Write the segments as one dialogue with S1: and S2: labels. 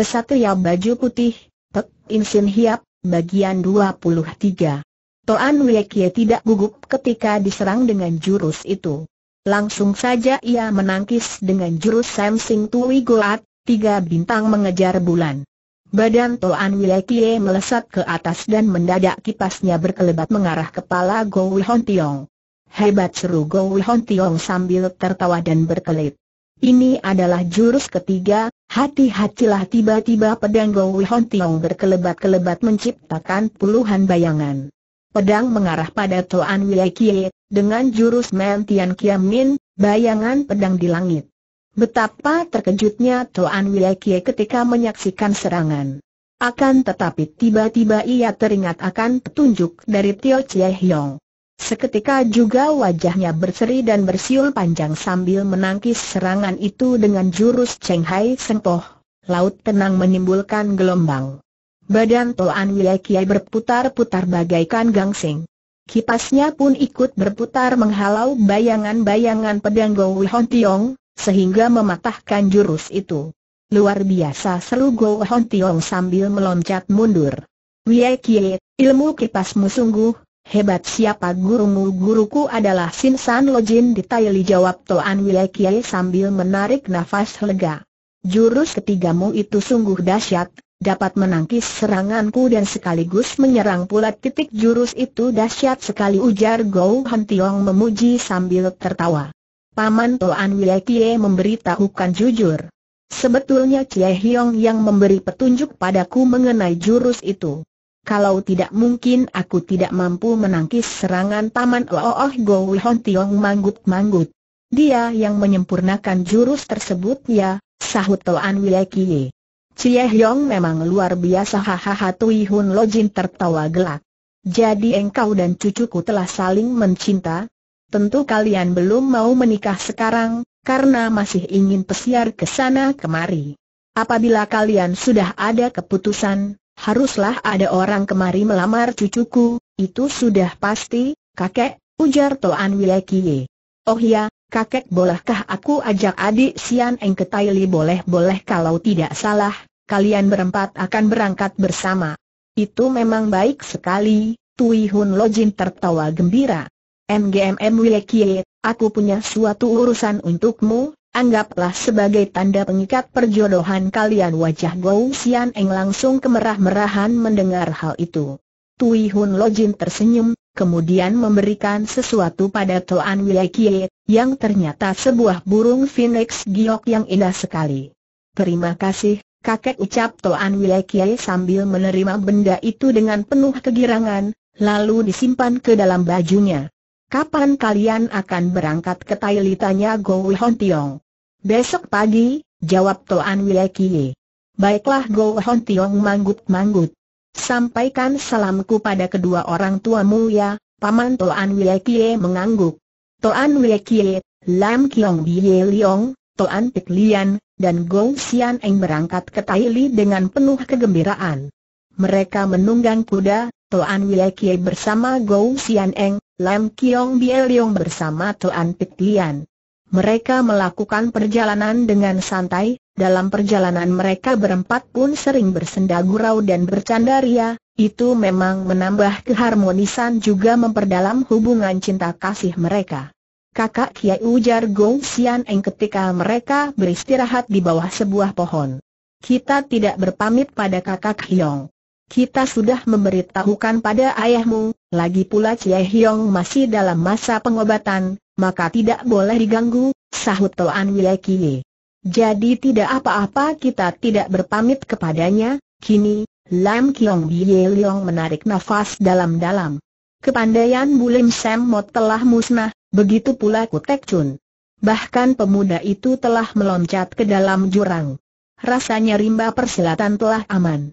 S1: Kesatria baju putih, Pek Insin Hiap, bagian 23. Toan Wiekie tidak gugup ketika diserang dengan jurus itu. Langsung saja ia menangkis dengan jurus Samsing Tui Goat, tiga bintang mengejar bulan. Badan Toan Wiekie melesat ke atas dan mendadak kipasnya berkelebat mengarah kepala Go Wihon Tiong. Hebat seru Go Wihon Tiong sambil tertawa dan berkelit. Ini adalah jurus ketiga, Hati-hatilah tiba-tiba pedang Gou Hon Tiong berkelebat-kelebat menciptakan puluhan bayangan. Pedang mengarah pada Toan Wei Kie, dengan jurus Men Tian Kiam Min, bayangan pedang di langit. Betapa terkejutnya Toan Wei Kie ketika menyaksikan serangan. Akan tetapi tiba-tiba ia teringat akan petunjuk dari Tio Chie Hiong. Seketika juga wajahnya berseri dan bersiul panjang sambil menangkis serangan itu dengan jurus Cheng Hai Sentoh. Laut tenang menimbulkan gelombang. Badan Toan Wile Kiai berputar-putar bagaikan gangsing. Kipasnya pun ikut berputar menghalau bayangan-bayangan pedang Gowi Hon Tiong, sehingga mematahkan jurus itu. Luar biasa seru Gowi Hon Tiong sambil meloncat mundur. Wile Kiai, ilmu kipasmu sungguh Hebat siapa gurumu? Guruku adalah Sin San Lojin ditaili jawab Toan Kiai sambil menarik nafas lega. Jurus ketigamu itu sungguh dahsyat, dapat menangkis seranganku dan sekaligus menyerang pula titik jurus itu dahsyat sekali ujar Gou Han Tiong memuji sambil tertawa. Paman Toan Kiai memberitahukan jujur. Sebetulnya Cie Hiong yang memberi petunjuk padaku mengenai jurus itu. Kalau tidak mungkin aku tidak mampu menangkis serangan Taman oh Go Hon Tiong manggut-manggut. Dia yang menyempurnakan jurus tersebut ya, sahut Toan Kie. Cie Hyong memang luar biasa hahaha Tui Hun Lo Jin tertawa gelak. Jadi engkau dan cucuku telah saling mencinta? Tentu kalian belum mau menikah sekarang, karena masih ingin pesiar ke sana kemari. Apabila kalian sudah ada keputusan, haruslah ada orang kemari melamar cucuku, itu sudah pasti, kakek, ujar Toan Wiekie. Oh ya, kakek bolehkah aku ajak adik Sian Eng ke Taili boleh-boleh kalau tidak salah, kalian berempat akan berangkat bersama. Itu memang baik sekali, Tui Hun Lojin tertawa gembira. MGMM Wilekie, aku punya suatu urusan untukmu, Anggaplah sebagai tanda pengikat perjodohan kalian wajah Gou Xian Eng langsung kemerah-merahan mendengar hal itu. Tui Hun Jin tersenyum, kemudian memberikan sesuatu pada Toan Wei Kie, yang ternyata sebuah burung phoenix giok yang indah sekali. Terima kasih, kakek ucap Toan Wei Kie sambil menerima benda itu dengan penuh kegirangan, lalu disimpan ke dalam bajunya. Kapan kalian akan berangkat ke Taili? Tanya Go Hon Tiong. Besok pagi, jawab Toan Kie. Baiklah Go Hon Tiong manggut-manggut. Sampaikan salamku pada kedua orang tuamu ya, Paman Toan Kie mengangguk. Toan Kie, Lam Kiong Bie Liong, Toan Pik Lian, dan Go Sian Eng berangkat ke Taili dengan penuh kegembiraan. Mereka menunggang kuda, Toan Kie bersama Go Sian Eng, Lam Kiong Bielyong bersama Tuan Pit Lian. Mereka melakukan perjalanan dengan santai, dalam perjalanan mereka berempat pun sering bersenda gurau dan bercanda ria, itu memang menambah keharmonisan juga memperdalam hubungan cinta kasih mereka. Kakak Kiai ujar Gong Xian Eng ketika mereka beristirahat di bawah sebuah pohon. Kita tidak berpamit pada kakak Hiong. Kita sudah memberitahukan pada ayahmu, lagi pula Chie Hiong masih dalam masa pengobatan, maka tidak boleh diganggu, sahut Toan Kie. Jadi tidak apa-apa kita tidak berpamit kepadanya, kini, Lam Kiong Bie Leong menarik nafas dalam-dalam. Kepandaian Bulim Sam telah musnah, begitu pula Kutek Chun. Bahkan pemuda itu telah meloncat ke dalam jurang. Rasanya rimba persilatan telah aman.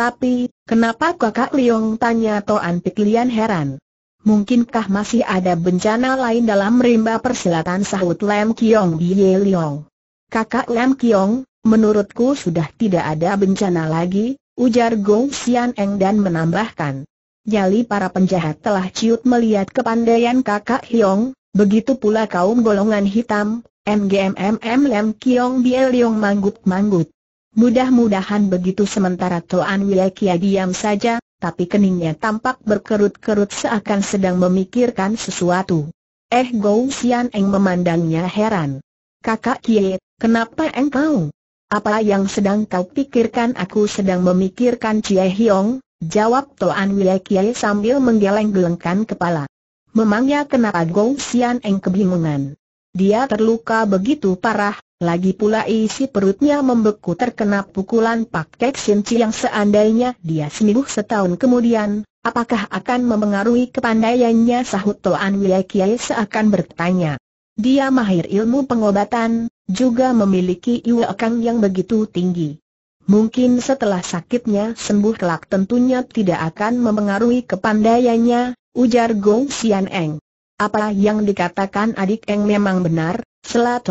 S1: Tapi, kenapa kakak Liong tanya Toan Antiklian heran? Mungkinkah masih ada bencana lain dalam rimba persilatan sahut Lam Kiong Biye Liong? Kakak Lam Kiong, menurutku sudah tidak ada bencana lagi, ujar Gong Xian Eng dan menambahkan. Jali para penjahat telah ciut melihat kepandaian kakak Hiong, begitu pula kaum golongan hitam, MGMMM Lam Kiong Biye Liong manggut-manggut. Mudah-mudahan begitu sementara Toan Wilkia diam saja, tapi keningnya tampak berkerut-kerut seakan sedang memikirkan sesuatu. Eh Gou Xian Eng memandangnya heran. Kakak Kie, kenapa engkau? Apa yang sedang kau pikirkan aku sedang memikirkan Cie Hiong, jawab Toan Wilkia sambil menggeleng-gelengkan kepala. Memangnya kenapa Gou Xian Eng kebingungan? Dia terluka begitu parah, lagi pula isi perutnya membeku terkena pukulan Pak Kek Chi yang seandainya dia sembuh setahun kemudian, apakah akan memengaruhi kepandaiannya sahut Toan Kiai seakan bertanya. Dia mahir ilmu pengobatan, juga memiliki iwakang yang begitu tinggi. Mungkin setelah sakitnya sembuh kelak tentunya tidak akan memengaruhi kepandaiannya, ujar Gong Xian Eng. Apa yang dikatakan adik Eng memang benar,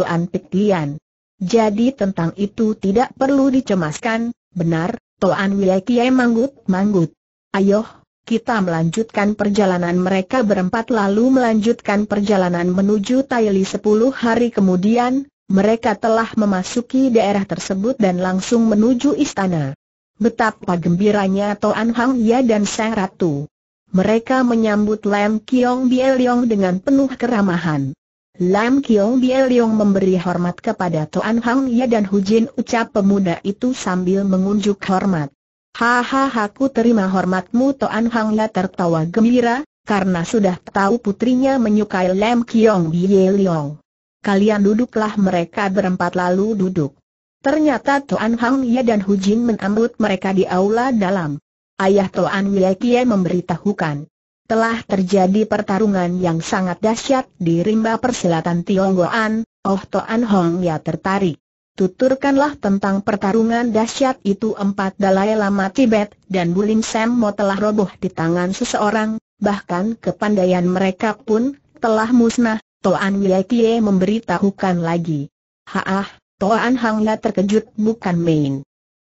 S1: antik Lian. Jadi tentang itu tidak perlu dicemaskan, benar, Toan Wilekie manggut-manggut. Ayo, kita melanjutkan perjalanan mereka berempat lalu melanjutkan perjalanan menuju Taili sepuluh hari kemudian, mereka telah memasuki daerah tersebut dan langsung menuju istana. Betapa gembiranya Toan Hang Ya dan Sang Ratu. Mereka menyambut Lam Kiong Bieliong dengan penuh keramahan. Lam Kiong Bieliong memberi hormat kepada Toan Hang Ya dan Hu Jin. ucap pemuda itu sambil mengunjuk hormat. Hahaha ku terima hormatmu Toan Hang Ye tertawa gembira, karena sudah tahu putrinya menyukai Lam Kiong Bieliong. Kalian duduklah mereka berempat lalu duduk. Ternyata Toan Hang Ya dan Hu Jin menambut mereka di aula dalam ayah Toan Wilkie memberitahukan. Telah terjadi pertarungan yang sangat dahsyat di rimba persilatan Tionggoan, Oh Toan Hong ya tertarik. Tuturkanlah tentang pertarungan dahsyat itu empat Dalai Lama Tibet dan Bulim Sam Mo telah roboh di tangan seseorang, bahkan kepandaian mereka pun telah musnah, Toan Wilkie memberitahukan lagi. Haah, Toan Hangla ya terkejut bukan main.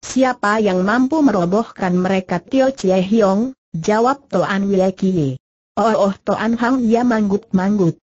S1: Siapa yang mampu merobohkan mereka Tio Chie Hiong? Jawab Toan Wile Kie. Oh oh Toan Hang ya manggut-manggut.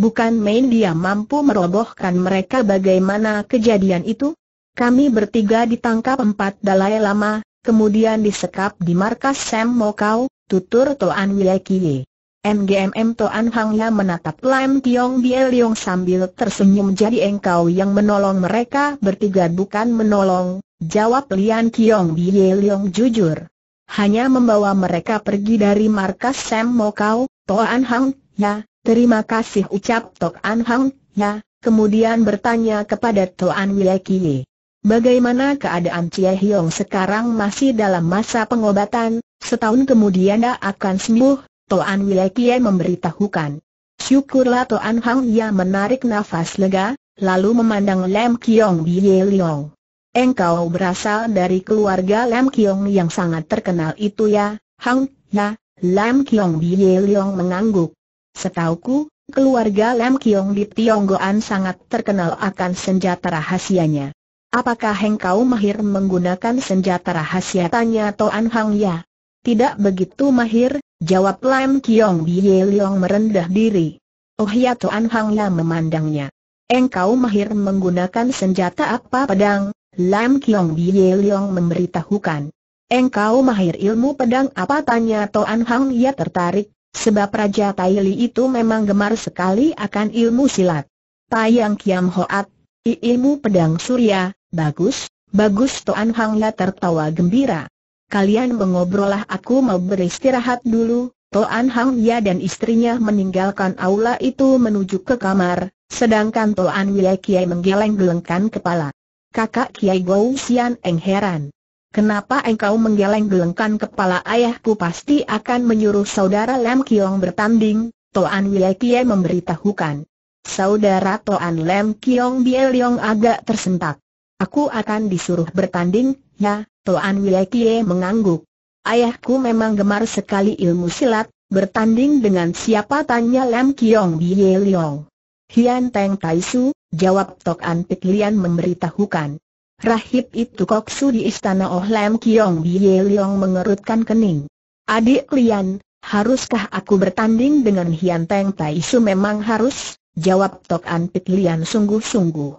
S1: Bukan main dia mampu merobohkan mereka bagaimana kejadian itu? Kami bertiga ditangkap empat dalai lama, kemudian disekap di markas Sam Mokau, tutur Toan Wile Kie. MGMM Toan Hangya menatap Lam Tiong Bie Yong sambil tersenyum jadi engkau yang menolong mereka bertiga bukan menolong, jawab Lian Tiong Bie Yong jujur. Hanya membawa mereka pergi dari markas Sam Mokau, Toan Hang, ya, terima kasih ucap Toan Hang, ya, kemudian bertanya kepada Toan Wilekie. Bagaimana keadaan Cie Hiong sekarang masih dalam masa pengobatan, setahun kemudian dia akan sembuh, Toan Kie memberitahukan. Syukurlah Toan Hang Ya menarik nafas lega, lalu memandang Lam Kiong Bie Liong. Engkau berasal dari keluarga Lam Kiong yang sangat terkenal itu ya, Hang, ya, Lam Kiong Bie Liong mengangguk. Setauku, keluarga Lam Kiong di Tionggoan sangat terkenal akan senjata rahasianya. Apakah engkau mahir menggunakan senjata rahasia? Tanya Toan Hang Ya. Tidak begitu mahir, jawab Lam Kiong Bie Leong merendah diri. Oh ya Toan Hang Lam memandangnya. Engkau mahir menggunakan senjata apa pedang? Lam Kiong Bie Leong memberitahukan. Engkau mahir ilmu pedang apa tanya Toan Hang ya tertarik, sebab Raja Tai Li itu memang gemar sekali akan ilmu silat. Tayang Kiam Hoat, ilmu pedang surya, bagus, bagus Toan Hang ya tertawa gembira kalian mengobrolah aku mau beristirahat dulu, Toan Hang Ya dan istrinya meninggalkan aula itu menuju ke kamar, sedangkan Toan Wei Kiai menggeleng-gelengkan kepala. Kakak Kiai Gou Sian Eng heran. Kenapa engkau menggeleng-gelengkan kepala ayahku pasti akan menyuruh saudara Lam Kiong bertanding, Toan Wei Kiai memberitahukan. Saudara Toan Lam Kiong Bieliong agak tersentak. Aku akan disuruh bertanding, ya, Toan Wilekie mengangguk. Ayahku memang gemar sekali ilmu silat, bertanding dengan siapa tanya Lam Kiong Bie Liong. Hian Teng Tai Su, jawab Tok An Pek Lian memberitahukan. Rahib itu Kok Su di istana Oh Lam Kiong Bie Liong mengerutkan kening. Adik Lian, haruskah aku bertanding dengan Hian Teng Tai Su memang harus? Jawab Tok An Pek Lian sungguh-sungguh.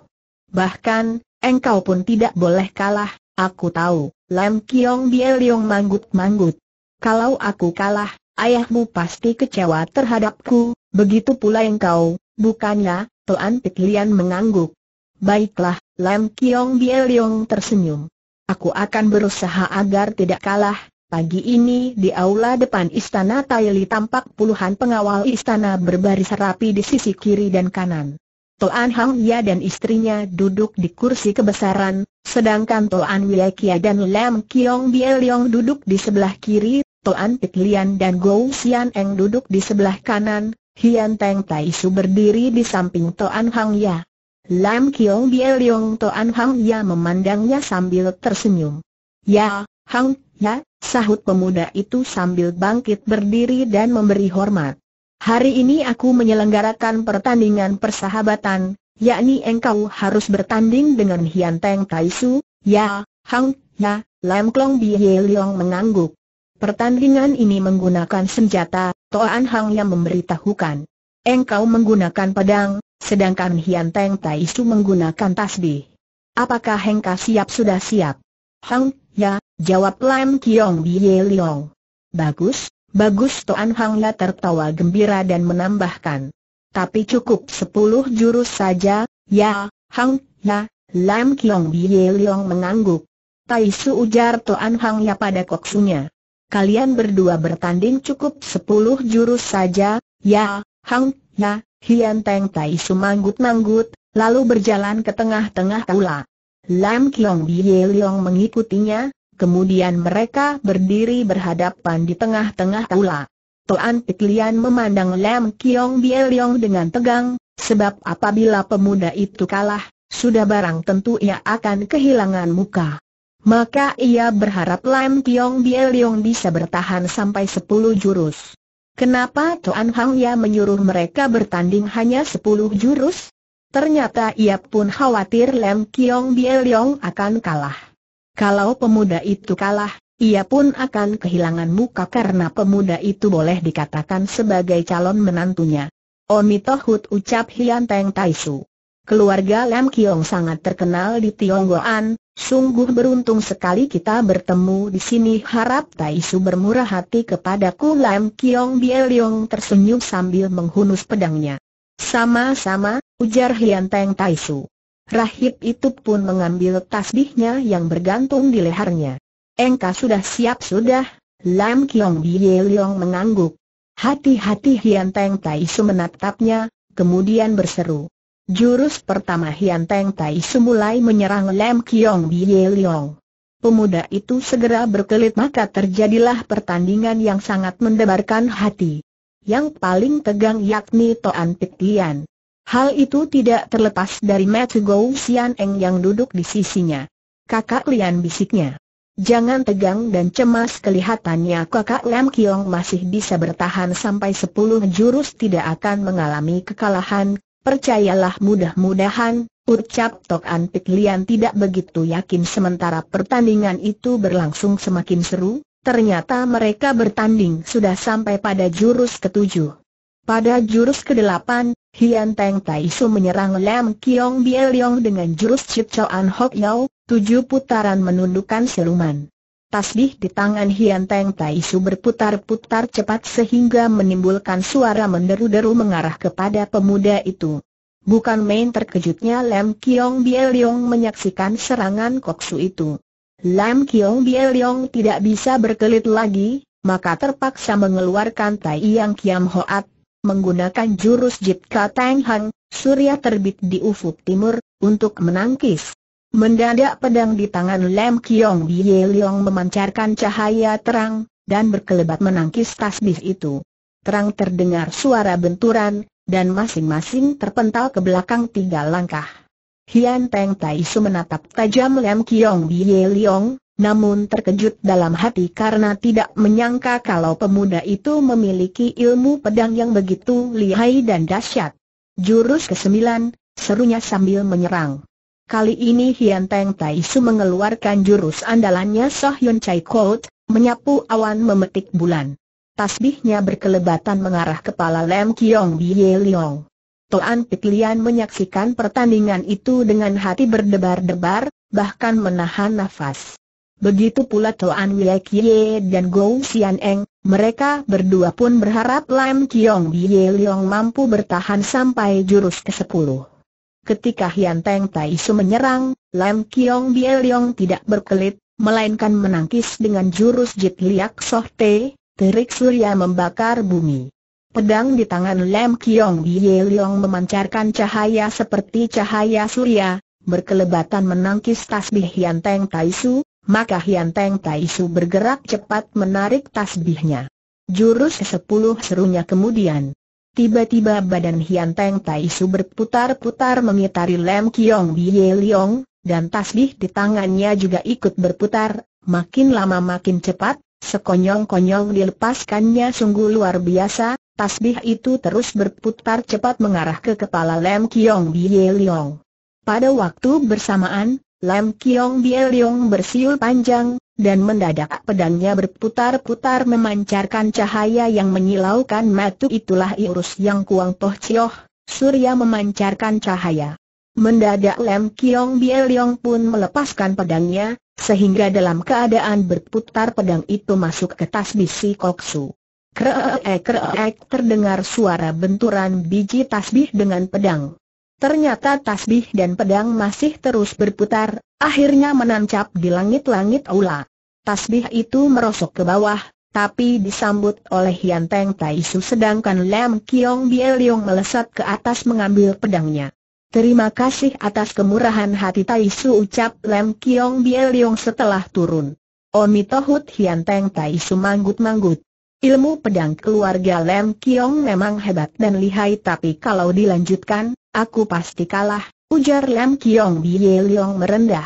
S1: Bahkan, Engkau pun tidak boleh kalah, aku tahu, Lam Kiong Bieliong manggut-manggut. Kalau aku kalah, ayahmu pasti kecewa terhadapku, begitu pula engkau, bukannya, Tuan Pit mengangguk. Baiklah, Lam Kiong Bieliong tersenyum. Aku akan berusaha agar tidak kalah, Pagi ini di aula depan istana Taili tampak puluhan pengawal istana berbaris rapi di sisi kiri dan kanan. Toan Hang Ya dan istrinya duduk di kursi kebesaran, sedangkan Toan Kia dan Lam Kiong Bieliong duduk di sebelah kiri, Toan Pit Lian dan Gou Xian Eng duduk di sebelah kanan, Hian Teng Tai Su berdiri di samping Toan Hang Ya. Lam Kiong Bieliong Toan Hang Ya memandangnya sambil tersenyum. Ya, Hang Ya, sahut pemuda itu sambil bangkit berdiri dan memberi hormat. Hari ini aku menyelenggarakan pertandingan persahabatan, yakni engkau harus bertanding dengan Hian Teng Tai Su, Ya, Hang, Ya, Lam Klong Bie Leong mengangguk. Pertandingan ini menggunakan senjata, Toan Hang yang memberitahukan. Engkau menggunakan pedang, sedangkan Hian Teng Tai Su menggunakan tasbih. Apakah Hengka siap sudah siap? Hang, ya, jawab Lam Kiong Bie Leong. Bagus, Bagus Toan Hang tertawa gembira dan menambahkan. Tapi cukup sepuluh jurus saja, ya, Hang La, ya, Lam Kiong Bie Leong mengangguk. Tai Su ujar Toan Hang ya pada koksunya. Kalian berdua bertanding cukup sepuluh jurus saja, ya, Hang La, ya, Hian Teng Tai Su manggut-manggut, lalu berjalan ke tengah-tengah kaula. Lam Kiong Bie Leong mengikutinya, Kemudian mereka berdiri berhadapan di tengah-tengah kula. Toan Piklian memandang Lam Kiong Bieliong dengan tegang, sebab apabila pemuda itu kalah, sudah barang tentu ia akan kehilangan muka. Maka ia berharap Lam Kiong Bieliong bisa bertahan sampai sepuluh jurus. Kenapa Toan Hang Ya menyuruh mereka bertanding hanya sepuluh jurus? Ternyata ia pun khawatir Lam Kiong Bieliong akan kalah. Kalau pemuda itu kalah, ia pun akan kehilangan muka karena pemuda itu boleh dikatakan sebagai calon menantunya. Omitohut ucap Hian Teng Tai Keluarga Lam Kiong sangat terkenal di Tionggoan, sungguh beruntung sekali kita bertemu di sini harap Tai bermurah hati kepadaku Lam Kiong Bieliong tersenyum sambil menghunus pedangnya. Sama-sama, ujar Hian Teng Tai Rahib itu pun mengambil tasbihnya yang bergantung di lehernya. Engka sudah siap sudah, Lam Kiong Bie Leong mengangguk. Hati-hati Hian Teng Tai Su menatapnya, kemudian berseru. Jurus pertama Hian Teng Tai Su mulai menyerang Lam Kiong Bie Leong. Pemuda itu segera berkelit maka terjadilah pertandingan yang sangat mendebarkan hati. Yang paling tegang yakni Toan Pik Lian. Hal itu tidak terlepas dari Matthew Gou Sian Eng yang duduk di sisinya. Kakak Lian bisiknya. Jangan tegang dan cemas kelihatannya kakak Lam Kiong masih bisa bertahan sampai sepuluh jurus tidak akan mengalami kekalahan, percayalah mudah-mudahan, ucap Tok An Pik Lian tidak begitu yakin sementara pertandingan itu berlangsung semakin seru, ternyata mereka bertanding sudah sampai pada jurus ketujuh. Pada jurus ke-8, Hian Teng Tai Su menyerang Lam Kiong Bie Leong dengan jurus Chip An Hok Yao, tujuh putaran menundukkan siluman. Tasbih di tangan Hian Teng Tai Su berputar-putar cepat sehingga menimbulkan suara menderu-deru mengarah kepada pemuda itu. Bukan main terkejutnya Lam Kiong Bie Leong menyaksikan serangan koksu itu. Lam Kiong Bie Leong tidak bisa berkelit lagi, maka terpaksa mengeluarkan Tai Yang Kiam Hoat menggunakan jurus Jitka Tang Hang, surya terbit di ufuk timur, untuk menangkis. Mendadak pedang di tangan Lem Kiong Bie Leong memancarkan cahaya terang, dan berkelebat menangkis tasbih itu. Terang terdengar suara benturan, dan masing-masing terpental ke belakang tiga langkah. Hian Teng Tai Su menatap tajam Lem Kiong Bie Leong, namun terkejut dalam hati karena tidak menyangka kalau pemuda itu memiliki ilmu pedang yang begitu lihai dan dahsyat. Jurus ke-9, serunya sambil menyerang. Kali ini Hian Teng Tai Su mengeluarkan jurus andalannya Yun Chai Kout, menyapu awan memetik bulan. Tasbihnya berkelebatan mengarah kepala Lem Kiong Bie Leong. Toan Pit Lian menyaksikan pertandingan itu dengan hati berdebar-debar, bahkan menahan nafas. Begitu pula Toan Kie dan Gou Sian Eng, mereka berdua pun berharap Lam Kiong Bie Leong mampu bertahan sampai jurus ke-10. Ketika Hian Teng Tai Su menyerang, Lam Kiong Bie Leong tidak berkelit, melainkan menangkis dengan jurus Jit Liak Soh Te, terik surya membakar bumi. Pedang di tangan Lam Kiong Bie Leong memancarkan cahaya seperti cahaya surya, berkelebatan menangkis tasbih Hian Teng Tai Su, maka Hian Teng Tai Su bergerak cepat menarik tasbihnya. Jurus sepuluh serunya kemudian. Tiba-tiba badan Hian Teng Tai Su berputar-putar mengitari Lem Kiong Bie Liong, dan tasbih di tangannya juga ikut berputar, makin lama makin cepat, sekonyong-konyong dilepaskannya sungguh luar biasa, tasbih itu terus berputar cepat mengarah ke kepala Lem Kiong Bie Liong. Pada waktu bersamaan, Lam Kiong Bieliong bersiul panjang, dan mendadak pedangnya berputar-putar memancarkan cahaya yang menyilaukan matu itulah Iurus yang Kuang Toh Cioh, Surya memancarkan cahaya. Mendadak Lam Kiong Bieliong pun melepaskan pedangnya, sehingga dalam keadaan berputar pedang itu masuk ke tas bisi koksu. Kreek kreek terdengar suara benturan biji tasbih dengan pedang. Ternyata tasbih dan pedang masih terus berputar, akhirnya menancap di langit-langit aula. Tasbih itu merosok ke bawah, tapi disambut oleh Yan Teng Tai Su sedangkan Lam Kiong Bie Leong melesat ke atas mengambil pedangnya. Terima kasih atas kemurahan hati Tai Su ucap Lam Kiong Bie Leong setelah turun. Omitohut Hian Teng Tai Su manggut-manggut. Ilmu pedang keluarga Lem Kiong memang hebat dan lihai tapi kalau dilanjutkan, aku pasti kalah, ujar Lem Kiong Bie Leong merendah.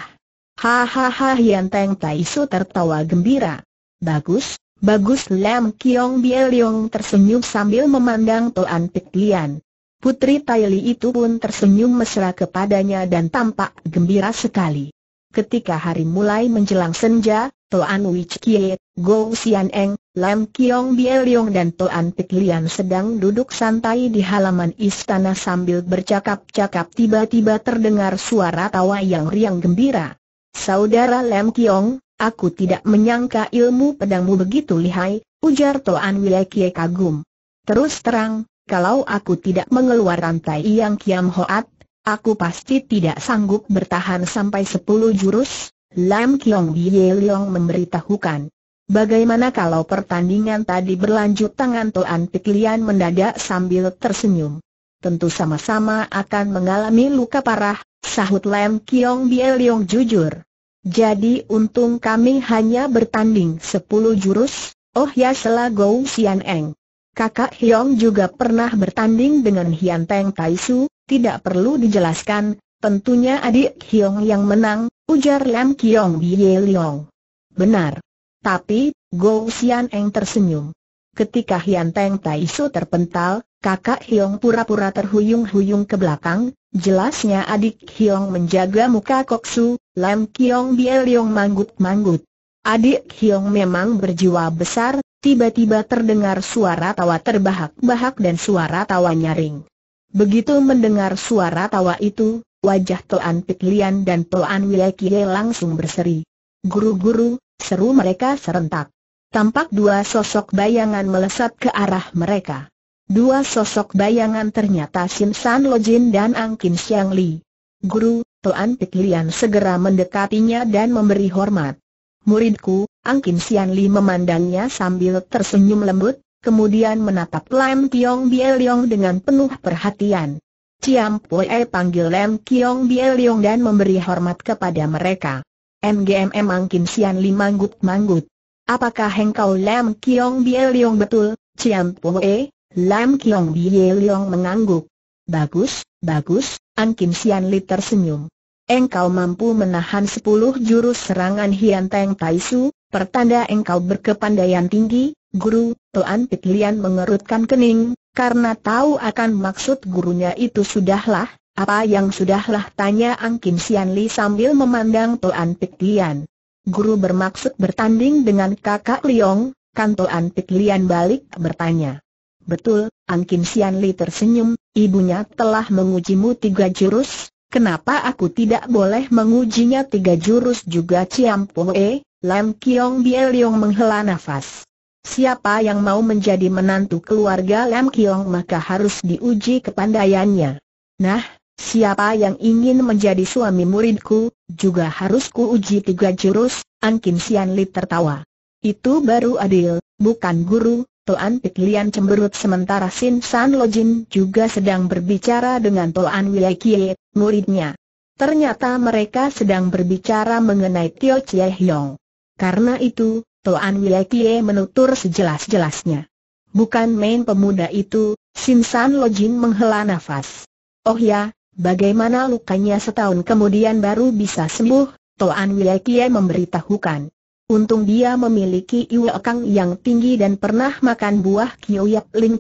S1: Hahaha Hian Teng Tai Su tertawa gembira. Bagus, bagus Lem Kiong Bie Leong tersenyum sambil memandang Toan Pik Lian. Putri Tai Li itu pun tersenyum mesra kepadanya dan tampak gembira sekali. Ketika hari mulai menjelang senja, Toan Wich Kie, Go Sian Eng, Lam Kiong Bie Leong dan Toan Pek Lian sedang duduk santai di halaman istana sambil bercakap-cakap tiba-tiba terdengar suara tawa yang riang gembira. Saudara Lam Kiong, aku tidak menyangka ilmu pedangmu begitu lihai, ujar Toan Wilekie kagum. Terus terang, kalau aku tidak mengeluarkan Tai Yang Kiam Hoat, aku pasti tidak sanggup bertahan sampai sepuluh jurus, Lam Kiong Bie Leong memberitahukan. Bagaimana kalau pertandingan tadi berlanjut tangan Toan Piklian mendadak sambil tersenyum? Tentu sama-sama akan mengalami luka parah, sahut Lam Kiong Bie Leong jujur. Jadi untung kami hanya bertanding 10 jurus, oh ya Gou Sian Eng. Kakak Hyong juga pernah bertanding dengan Hian Teng Taisu, tidak perlu dijelaskan, tentunya adik Hyong yang menang, ujar Lam Kiong Bie Liong. Benar. Tapi, Go Xian Eng tersenyum. Ketika Hian Teng Tai Su terpental, kakak Hiong pura-pura terhuyung-huyung ke belakang, jelasnya adik Hiong menjaga muka Kok Su. Lam Kiong Bie Liong manggut-manggut. Adik Hiong memang berjiwa besar, tiba-tiba terdengar suara tawa terbahak-bahak dan suara tawa nyaring. Begitu mendengar suara tawa itu, Wajah Toan piklian dan Toan Wilekie langsung berseri. Guru-guru, seru mereka serentak. Tampak dua sosok bayangan melesat ke arah mereka. Dua sosok bayangan ternyata Sim San Lojin dan Ang Kim Siang Li. Guru, Toan piklian segera mendekatinya dan memberi hormat. Muridku, Ang Kim Siang Li memandangnya sambil tersenyum lembut, kemudian menatap Lam Tiong Bieliong dengan penuh perhatian. Ciam Pue panggil Lem Kiong Bie Leong dan memberi hormat kepada mereka. MGM Kim Sian Li manggut-manggut. Apakah engkau Lem Kiong Bie Leong betul, Ciam Pue? Lam Kiong Bie Leong mengangguk. Bagus, bagus, Angkin Sian Li tersenyum. Engkau mampu menahan sepuluh jurus serangan Hian Teng Tai Su, Pertanda engkau berkepandaian tinggi, guru, tuan Pitlian mengerutkan kening, karena tahu akan maksud gurunya itu sudahlah, apa yang sudahlah tanya ang kim Sian Li sambil memandang tuan Pitlian. Guru bermaksud bertanding dengan kakak Liong, kan tuan Pitlian balik bertanya. Betul, ang kim Sian Li tersenyum, ibunya telah mengujimu tiga jurus, kenapa aku tidak boleh mengujinya tiga jurus juga Ciam Poe, Lam Kiong Bieliong menghela nafas. Siapa yang mau menjadi menantu keluarga Lam Kiong maka harus diuji kepandaiannya. Nah, siapa yang ingin menjadi suami muridku, juga harus kuuji tiga jurus, Ankin Sian Li tertawa. Itu baru adil, bukan guru, Toan Pik Lian cemberut sementara Sin San Lojin juga sedang berbicara dengan Toan Wie Kie, muridnya. Ternyata mereka sedang berbicara mengenai Tio Chie Hiong. Karena itu, Toan Wilekie menutur sejelas-jelasnya. Bukan main pemuda itu, Lo Lojin menghela nafas. Oh ya, bagaimana lukanya setahun kemudian baru bisa sembuh, Toan Wilekie memberitahukan. Untung dia memiliki iwekang yang tinggi dan pernah makan buah kiyoyak ling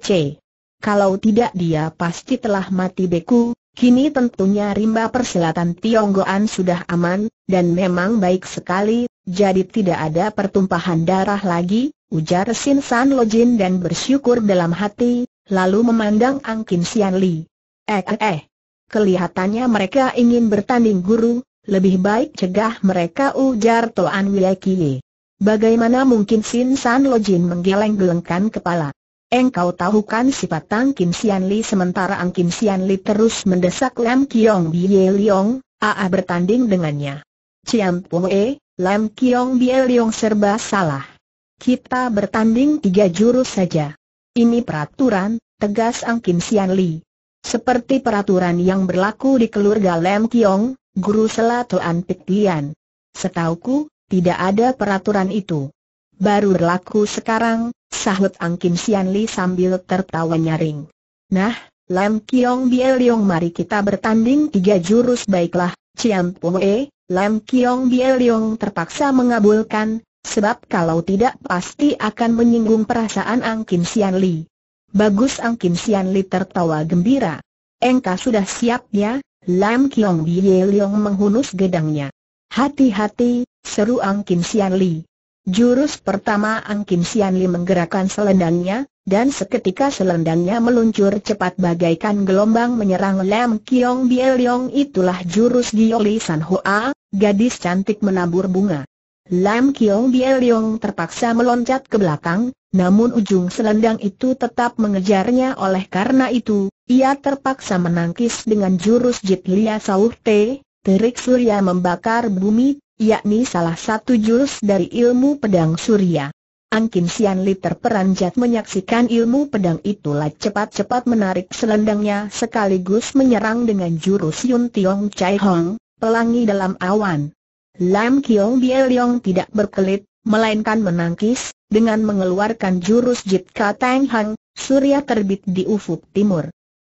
S1: Kalau tidak dia pasti telah mati beku, kini tentunya rimba persilatan Tionggoan sudah aman, dan memang baik sekali, jadi tidak ada pertumpahan darah lagi, ujar Sin San Lo Jin dan bersyukur dalam hati, lalu memandang Ang Kim Sian Li. Eh eh eh. Kelihatannya mereka ingin bertanding guru, lebih baik cegah mereka ujar Toan Kie. Bagaimana mungkin Sin San Lo Jin menggeleng-gelengkan kepala? Engkau tahu kan sifat Tang Kim Sian Li sementara Ang Kim Sian Li terus mendesak Lam Kiong Bie Liong, AA bertanding dengannya. Ciam Poe, Lam Kiong Biel Yong serba salah. Kita bertanding tiga jurus saja. Ini peraturan, tegas Ang Kim Sian Li. Seperti peraturan yang berlaku di keluarga Lam Kiong, guru selatuan Pit Lian. Setauku, tidak ada peraturan itu. Baru berlaku sekarang, sahut Ang Kim Sian Li sambil tertawa nyaring. Nah, Lam Kiong Biel Yong mari kita bertanding tiga jurus baiklah, Cian Pue, Lam Kiong Bieliong terpaksa mengabulkan, sebab kalau tidak pasti akan menyinggung perasaan Ang Kim Sian Li. Bagus Ang Kim Sian Li tertawa gembira. Engka sudah siap ya, Lam Kiong Bieliong menghunus gedangnya. Hati-hati, seru Ang Kim Sian Li. Jurus pertama Ang Kim Sian Li menggerakkan selendangnya, dan seketika selendangnya meluncur cepat bagaikan gelombang menyerang Lam Kiong Bieliong itulah jurus Gioli San Hoa, gadis cantik menabur bunga. Lam Kiong Bieliong terpaksa meloncat ke belakang, namun ujung selendang itu tetap mengejarnya oleh karena itu, ia terpaksa menangkis dengan jurus Jit Lia Sauh Te, terik surya membakar bumi, yakni salah satu jurus dari ilmu pedang surya. Ang Kim Sian Li terperanjat menyaksikan ilmu pedang itulah cepat-cepat menarik selendangnya sekaligus menyerang dengan jurus Yun Tiong Chai Hong, pelangi dalam awan. Lam Kiong Bie Yong tidak berkelit, melainkan menangkis, dengan mengeluarkan jurus Jit Ka Tang Hang, surya terbit di ufuk timur.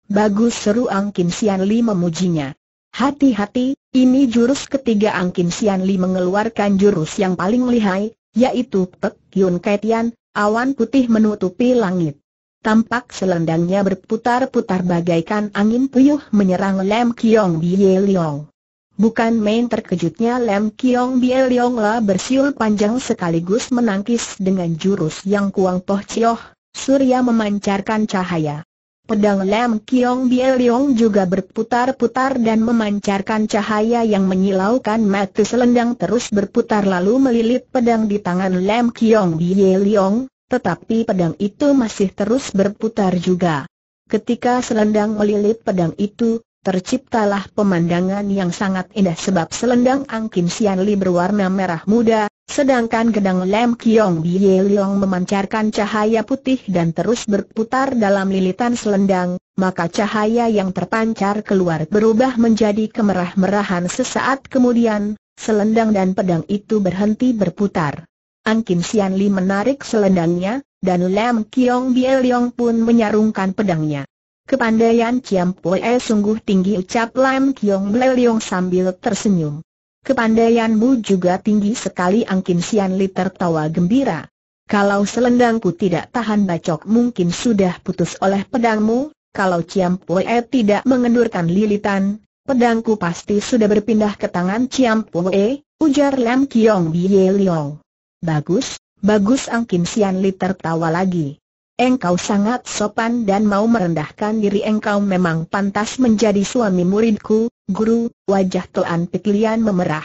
S1: Bagus seru Ang Kim Sian Li memujinya. Hati-hati, ini jurus ketiga Ang Kim Sian Li mengeluarkan jurus yang paling lihai, yaitu Pek Yun awan putih menutupi langit. Tampak selendangnya berputar-putar bagaikan angin puyuh menyerang Lem Kiong Bie Liong. Bukan main terkejutnya Lem Kiong Bie Leong lah bersiul panjang sekaligus menangkis dengan jurus yang kuang poh cioh, surya memancarkan cahaya. Pedang Lam Kiong Bieliong juga berputar-putar dan memancarkan cahaya yang menyilaukan mata selendang terus berputar lalu melilit pedang di tangan Lam Kiong Bieliong, tetapi pedang itu masih terus berputar juga. Ketika selendang melilit pedang itu, terciptalah pemandangan yang sangat indah sebab selendang angkin sianli berwarna merah muda, Sedangkan gedang Lem Kiong Bie Leong memancarkan cahaya putih dan terus berputar dalam lilitan selendang, maka cahaya yang terpancar keluar berubah menjadi kemerah-merahan sesaat kemudian, selendang dan pedang itu berhenti berputar. Angkin Sian Li menarik selendangnya, dan Lem Kiong Bie Leong pun menyarungkan pedangnya. Kepandaian Chiam Poe sungguh tinggi ucap Lam Kiong Bie Leong sambil tersenyum. Kepandaianmu juga tinggi sekali Kim Sian Li tertawa gembira. Kalau selendangku tidak tahan bacok mungkin sudah putus oleh pedangmu, kalau Ciam Pue tidak mengendurkan lilitan, pedangku pasti sudah berpindah ke tangan Ciam Pue, ujar Lam Kiong Bie Liong. Bagus, bagus Kim Sian Li tertawa lagi. Engkau sangat sopan dan mau merendahkan diri engkau memang pantas menjadi suami muridku, guru, wajah Toan Pitlian memerah.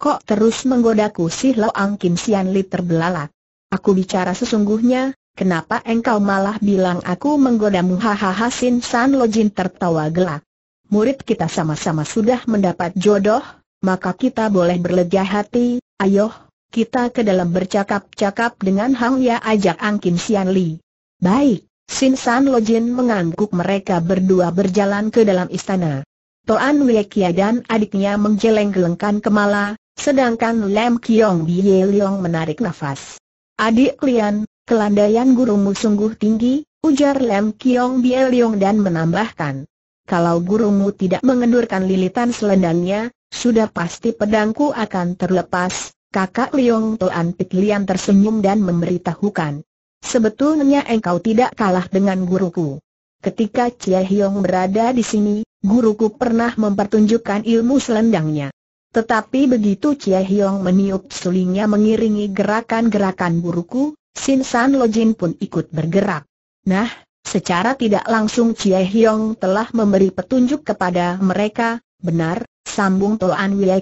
S1: Kok terus menggodaku si Loang Kim Sian Li terbelalak? Aku bicara sesungguhnya, kenapa engkau malah bilang aku menggodamu hahaha Sin San Lojin tertawa gelak. Murid kita sama-sama sudah mendapat jodoh, maka kita boleh berlega hati, ayo, kita ke dalam bercakap-cakap dengan Hang Ya ajak Ang Kim Sian Li. Baik, Sin San Lo Jin mengangguk mereka berdua berjalan ke dalam istana. Toan Kia dan adiknya menggeleng-gelengkan kemala, sedangkan Lam Kiong Bie Leong menarik nafas. Adik Lian, kelandaian gurumu sungguh tinggi, ujar Lam Kiong Bie Leong dan menambahkan. Kalau gurumu tidak mengendurkan lilitan selendangnya, sudah pasti pedangku akan terlepas, kakak Leong Toan Pit Lian tersenyum dan memberitahukan. Sebetulnya engkau tidak kalah dengan guruku. Ketika Cie Hiong berada di sini, guruku pernah mempertunjukkan ilmu selendangnya. Tetapi begitu Cie Hiong meniup sulingnya mengiringi gerakan-gerakan guruku, Sin San Lo Jin pun ikut bergerak. Nah, secara tidak langsung Cie Hiong telah memberi petunjuk kepada mereka, benar, sambung Toan Wile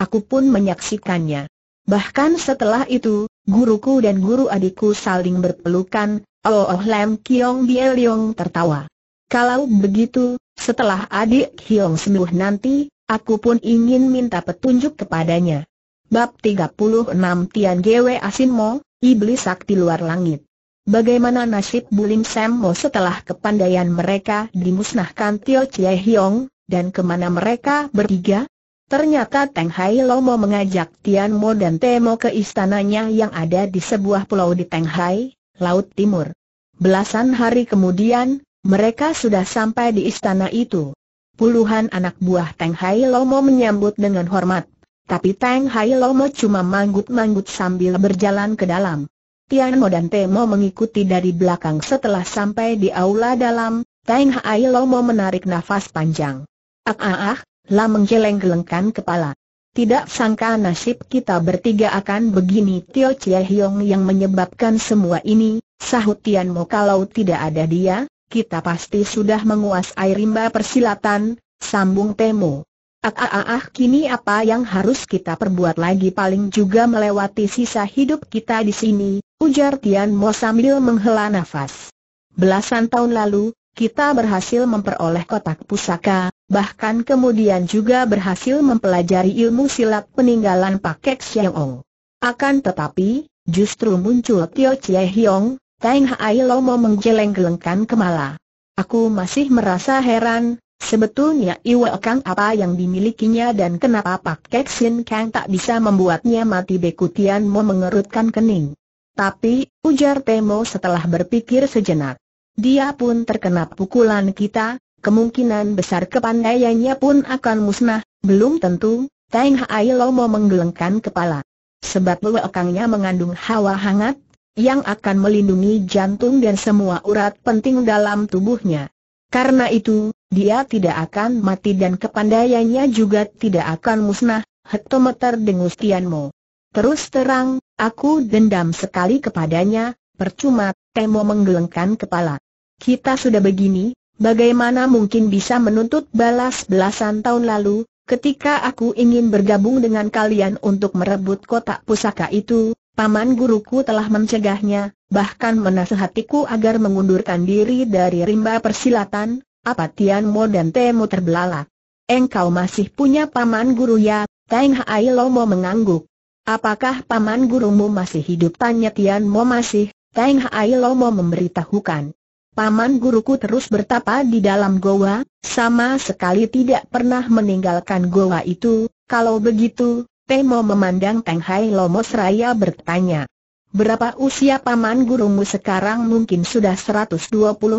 S1: Aku pun menyaksikannya. Bahkan setelah itu, guruku dan guru adikku saling berpelukan, Oh, oh Lam Kiong Bie Liong tertawa. Kalau begitu, setelah adik Kiong sembuh nanti, aku pun ingin minta petunjuk kepadanya. Bab 36 Tian Gwe Mo, Iblis Sakti Luar Langit Bagaimana nasib Bulim Mo setelah kepandaian mereka dimusnahkan Tio Chie Hiong, dan kemana mereka bertiga? Ternyata Teng Hai Lomo mengajak Tian Mo dan Temo ke istananya yang ada di sebuah pulau di Teng Hai, Laut Timur. Belasan hari kemudian, mereka sudah sampai di istana itu. Puluhan anak buah Teng Hai Lomo menyambut dengan hormat. Tapi Teng Hai Lomo cuma manggut-manggut sambil berjalan ke dalam. Tian Mo dan Temo mengikuti dari belakang setelah sampai di aula dalam, Teng Hai Lomo menarik nafas panjang. Ah ah ah, Lam menggeleng gelengkan kepala. Tidak sangka nasib kita bertiga akan begini Tio Chie Hiong yang menyebabkan semua ini, sahut Tian Mo kalau tidak ada dia, kita pasti sudah menguasai rimba persilatan, sambung Temo. Ah, ah, ah, ah kini apa yang harus kita perbuat lagi paling juga melewati sisa hidup kita di sini, ujar Tian Mo sambil menghela nafas. Belasan tahun lalu, kita berhasil memperoleh kotak pusaka, bahkan kemudian juga berhasil mempelajari ilmu silat peninggalan Pakek Xiangong. Akan tetapi, justru muncul Tio Chie Hiong, Teng Hai Lo mau menggeleng-gelengkan kemala. Aku masih merasa heran, Sebetulnya Iwe Kang apa yang dimilikinya dan kenapa Pak Kek Sin Kang tak bisa membuatnya mati Bekutian mau mengerutkan kening. Tapi, ujar Temo setelah berpikir sejenak dia pun terkena pukulan kita, kemungkinan besar kepandaiannya pun akan musnah, belum tentu, Teng Hai Lomo menggelengkan kepala. Sebab lewekangnya mengandung hawa hangat, yang akan melindungi jantung dan semua urat penting dalam tubuhnya. Karena itu, dia tidak akan mati dan kepandaiannya juga tidak akan musnah, hektometer dengus Tianmo. Terus terang, aku dendam sekali kepadanya, percuma, Temo menggelengkan kepala. Kita sudah begini, bagaimana mungkin bisa menuntut balas belasan tahun lalu, ketika aku ingin bergabung dengan kalian untuk merebut kotak pusaka itu, paman guruku telah mencegahnya, bahkan menasehatiku agar mengundurkan diri dari rimba persilatan, apa Mo dan Temu terbelalak. Engkau masih punya paman guru ya, Teng Hai Lomo mengangguk. Apakah paman gurumu masih hidup? Tanya Tian Mo masih, Teng Hai Lomo memberitahukan paman guruku terus bertapa di dalam goa, sama sekali tidak pernah meninggalkan goa itu, kalau begitu, Temo memandang Teng Hai Lomos Raya bertanya. Berapa usia paman gurumu sekarang mungkin sudah 120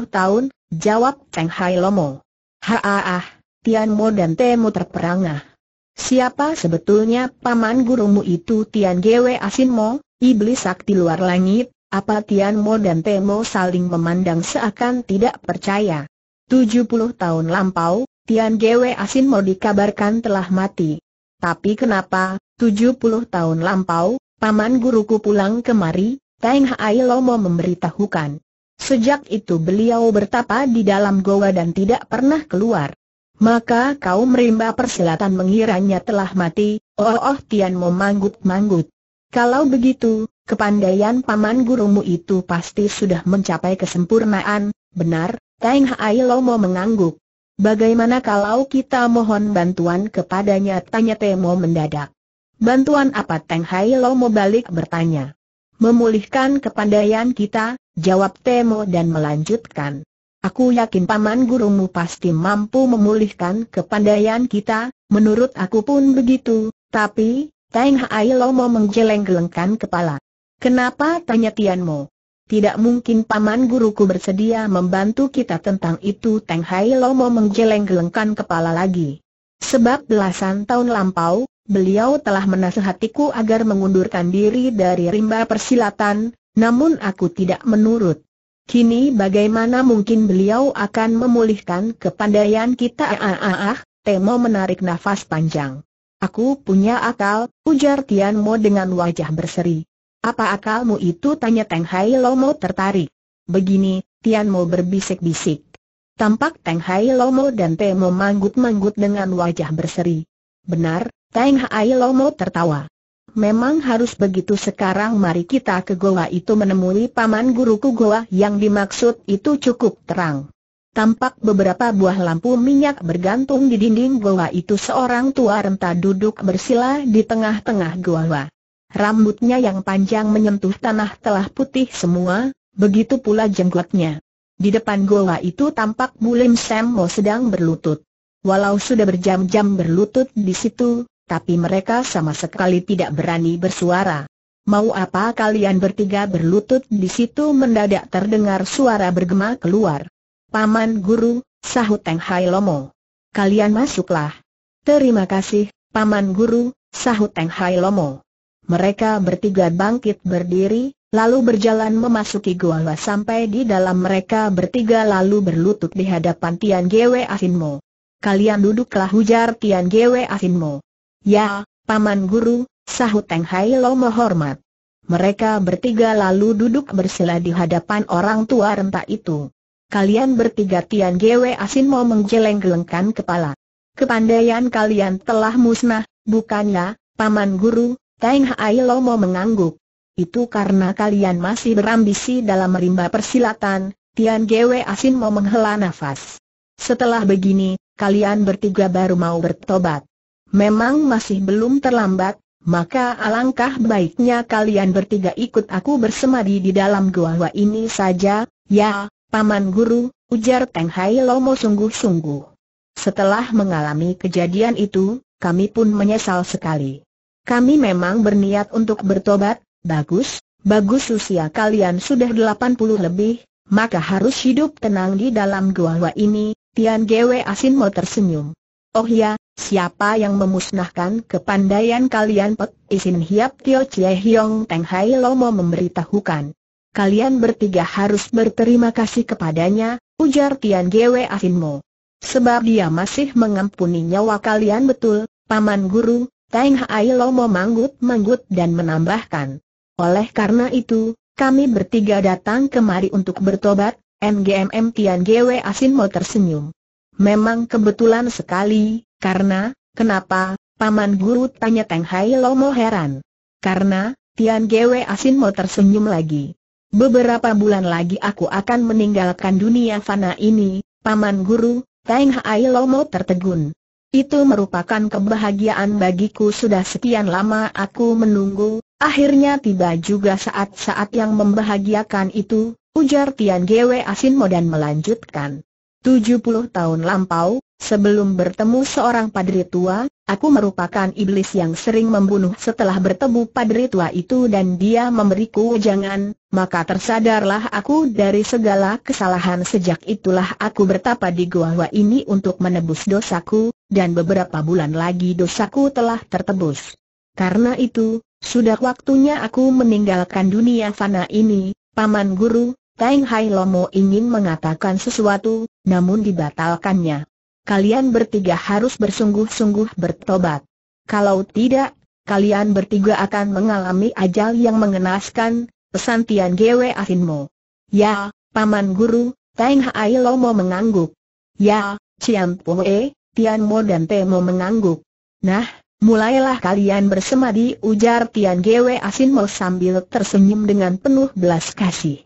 S1: tahun? Jawab Teng Hai Lomo. Haa, Tianmo Tian Mo dan Temo terperangah. Siapa sebetulnya paman gurumu itu Tian Gwe Asin Mo, iblis sakti luar langit, apa Tian Mo dan Temo saling memandang seakan tidak percaya. 70 tahun lampau, Tian Gwe Asin Mo dikabarkan telah mati. Tapi kenapa, 70 tahun lampau, paman guruku pulang kemari, Teng Hai Lomo memberitahukan. Sejak itu beliau bertapa di dalam goa dan tidak pernah keluar. Maka kau rimba persilatan mengiranya telah mati, oh oh Tian Mo manggut-manggut. Kalau begitu, kepandaian paman gurumu itu pasti sudah mencapai kesempurnaan, benar? Teng Hai Lomo mengangguk. Bagaimana kalau kita mohon bantuan kepadanya? Tanya Temo mendadak. Bantuan apa Teng Hai Lomo balik bertanya. Memulihkan kepandaian kita, jawab Temo dan melanjutkan. Aku yakin paman gurumu pasti mampu memulihkan kepandaian kita, menurut aku pun begitu, tapi, Tang Hai Lomo menggeleng-gelengkan kepala. Kenapa tanya Tian Tidak mungkin paman guruku bersedia membantu kita tentang itu Teng Hai Lomo menggeleng-gelengkan kepala lagi. Sebab belasan tahun lampau, beliau telah menasihatiku agar mengundurkan diri dari rimba persilatan, namun aku tidak menurut. Kini bagaimana mungkin beliau akan memulihkan kepandaian kita ah ah ah, ah Temo menarik nafas panjang. Aku punya akal, ujar Tian Mo dengan wajah berseri. Apa akalmu itu tanya Teng Hai Lomo tertarik. Begini, Tian Mo berbisik-bisik. Tampak Teng Hai Lomo dan Temo manggut-manggut dengan wajah berseri. Benar, Teng Hai Lomo tertawa. Memang harus begitu sekarang mari kita ke goa itu menemui paman guruku goa yang dimaksud itu cukup terang tampak beberapa buah lampu minyak bergantung di dinding goa itu seorang tua renta duduk bersila di tengah-tengah goa. Rambutnya yang panjang menyentuh tanah telah putih semua, begitu pula jenggotnya. Di depan goa itu tampak Bulim Semmo sedang berlutut. Walau sudah berjam-jam berlutut di situ, tapi mereka sama sekali tidak berani bersuara. Mau apa kalian bertiga berlutut di situ mendadak terdengar suara bergema keluar. Paman Guru, sahut Teng Hai Lomo. Kalian masuklah. Terima kasih, Paman Guru, sahut Teng Hai Lomo. Mereka bertiga bangkit berdiri, lalu berjalan memasuki gua sampai di dalam mereka bertiga lalu berlutut di hadapan Tian Gwe Asinmo. Kalian duduklah hujar Tian Gwe Asinmo. Ya, Paman Guru, sahut Teng Hai Lomo hormat. Mereka bertiga lalu duduk bersila di hadapan orang tua renta itu kalian bertiga Tian Gwe Asin mau menggeleng-gelengkan kepala. Kepandaian kalian telah musnah, bukannya, Paman Guru, Teng Hai Lo mau mengangguk. Itu karena kalian masih berambisi dalam merimba persilatan, Tian Gwe Asin mau menghela nafas. Setelah begini, kalian bertiga baru mau bertobat. Memang masih belum terlambat, maka alangkah baiknya kalian bertiga ikut aku bersemadi di dalam gua ini saja, ya, Paman Guru, ujar Teng Hai Lomo sungguh-sungguh. Setelah mengalami kejadian itu, kami pun menyesal sekali. Kami memang berniat untuk bertobat, bagus, bagus usia kalian sudah 80 lebih, maka harus hidup tenang di dalam gua gua ini, Tian Gwe Asin mau tersenyum. Oh ya, siapa yang memusnahkan kepandaian kalian Pek Isin Hiap Tio Chie Hiong Teng Hai Lomo memberitahukan kalian bertiga harus berterima kasih kepadanya, ujar Tian Gwe Asinmo. Sebab dia masih mengampuni nyawa kalian betul, Paman Guru, Teng Hai Lo manggut-manggut dan menambahkan. Oleh karena itu, kami bertiga datang kemari untuk bertobat, MGMM Tian Gwe Asinmo tersenyum. Memang kebetulan sekali, karena, kenapa, Paman Guru tanya Teng Hai Lomo heran. Karena, Tian Gwe Asinmo tersenyum lagi. Beberapa bulan lagi aku akan meninggalkan dunia fana ini, Paman Guru, Teng Hai Lomo tertegun. Itu merupakan kebahagiaan bagiku sudah sekian lama aku menunggu, akhirnya tiba juga saat-saat yang membahagiakan itu, ujar Tian Gwe asin dan melanjutkan. 70 tahun lampau, sebelum bertemu seorang padri tua, Aku merupakan iblis yang sering membunuh setelah bertemu padri tua itu dan dia memberiku jangan, maka tersadarlah aku dari segala kesalahan sejak itulah aku bertapa di gua ini untuk menebus dosaku, dan beberapa bulan lagi dosaku telah tertebus. Karena itu, sudah waktunya aku meninggalkan dunia fana ini, Paman Guru, Teng Hai Lomo ingin mengatakan sesuatu, namun dibatalkannya kalian bertiga harus bersungguh-sungguh bertobat. Kalau tidak, kalian bertiga akan mengalami ajal yang mengenaskan, pesan Tian Gwe Ahinmo. Ya, Paman Guru, Teng Hai Lomo mengangguk. Ya, Ciam E, Tian Mo dan Temo mengangguk. Nah, mulailah kalian bersemadi ujar Tian Gwe Asinmo sambil tersenyum dengan penuh belas kasih.